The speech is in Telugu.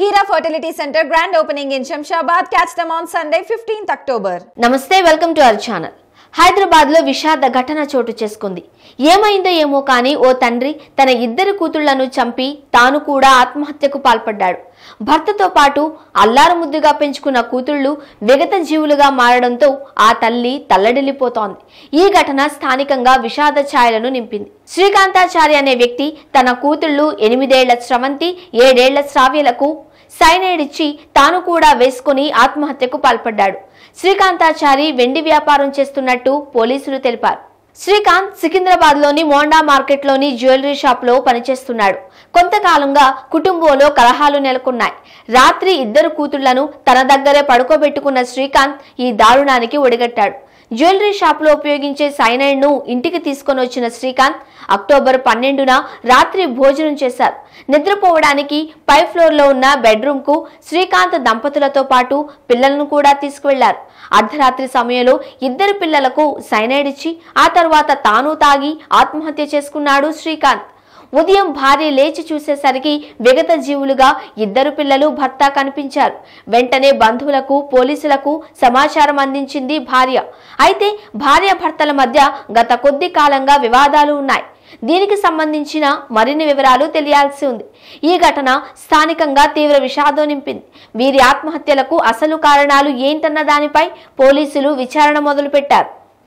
Heera fertility centre grand opening in Shamshabad catch them on Sunday fifteenth October నమస్తే వెల్కమ్ టు అవర్ ఛానల్ హైదరాబాద్లో విషాద ఘటన చోటు చేసుకుంది ఏమైందో ఏమో కానీ ఓ తండ్రి తన ఇద్దరు కూతుళ్లను చంపి తాను కూడా ఆత్మహత్యకు పాల్పడ్డాడు భర్తతో పాటు అల్లారు ముద్దుగా పెంచుకున్న కూతుళ్లు విగత జీవులుగా మారడంతో ఆ తల్లి తల్లడిల్లిపోతోంది ఈ ఘటన స్థానికంగా విషాద ఛాయలను నింపింది శ్రీకాంతాచారి అనే వ్యక్తి తన కూతుళ్లు ఎనిమిదేళ్ల స్రవంతి ఏడేళ్ల శ్రావ్యలకు సైనైడ్ ఇచ్చి తాను కూడా వేసుకుని ఆత్మహత్యకు పాల్పడ్డాడు శ్రీకాంతాచారి వెండి వ్యాపారం చేస్తున్నట్టు పోలీసులు తెలిపారు శ్రీకాంత్ సికింద్రాబాద్ లోని మోండా మార్కెట్ లోని జ్యువెలరీ షాప్ లో పనిచేస్తున్నాడు కొంతకాలంగా కుటుంబంలో కలహాలు నెలకొన్నాయి రాత్రి ఇద్దరు కూతుళ్లను తన దగ్గరే పడుకోబెట్టుకున్న శ్రీకాంత్ ఈ దారుణానికి ఒడిగట్టాడు జ్యువెలరీ షాప్లో ఉపయోగించే సైనైడ్ను ఇంటికి తీసుకొని వచ్చిన శ్రీకాంత్ అక్టోబర్ పన్నెండున రాత్రి భోజనం చేశారు నిద్రపోవడానికి పై ఫ్లోర్లో ఉన్న బెడ్రూమ్కు శ్రీకాంత్ దంపతులతో పాటు పిల్లలను కూడా తీసుకువెళ్లారు అర్ధరాత్రి సమయంలో ఇద్దరు పిల్లలకు సైనైడ్ ఇచ్చి ఆ తర్వాత తాను తాగి ఆత్మహత్య చేసుకున్నాడు శ్రీకాంత్ ఉదయం భార్య లేచి చూసేసరికి విగత జీవులుగా ఇద్దరు పిల్లలు భర్త కనిపించారు వెంటనే బంధువులకు పోలీసులకు సమాచారం అందించింది భార్య అయితే భార్య భర్తల మధ్య గత కొద్ది కాలంగా వివాదాలు ఉన్నాయి దీనికి సంబంధించిన మరిన్ని వివరాలు తెలియాల్సి ఉంది ఈ ఘటన స్థానికంగా తీవ్ర విషాదం నింపింది వీరి ఆత్మహత్యలకు అసలు కారణాలు ఏంటన్న దానిపై పోలీసులు విచారణ మొదలుపెట్టారు